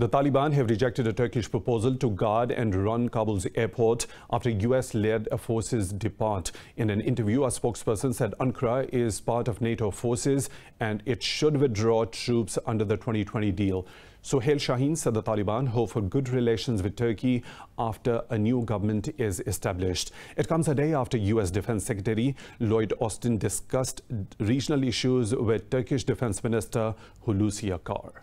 The Taliban have rejected a Turkish proposal to guard and run Kabul's airport after US-led forces depart. In an interview, a spokesperson said Ankara is part of NATO forces and it should withdraw troops under the 2020 deal. Sohail Shaheen said the Taliban hope for good relations with Turkey after a new government is established. It comes a day after U.S. Defense Secretary Lloyd Austin discussed regional issues with Turkish Defense Minister Hulusi Akar.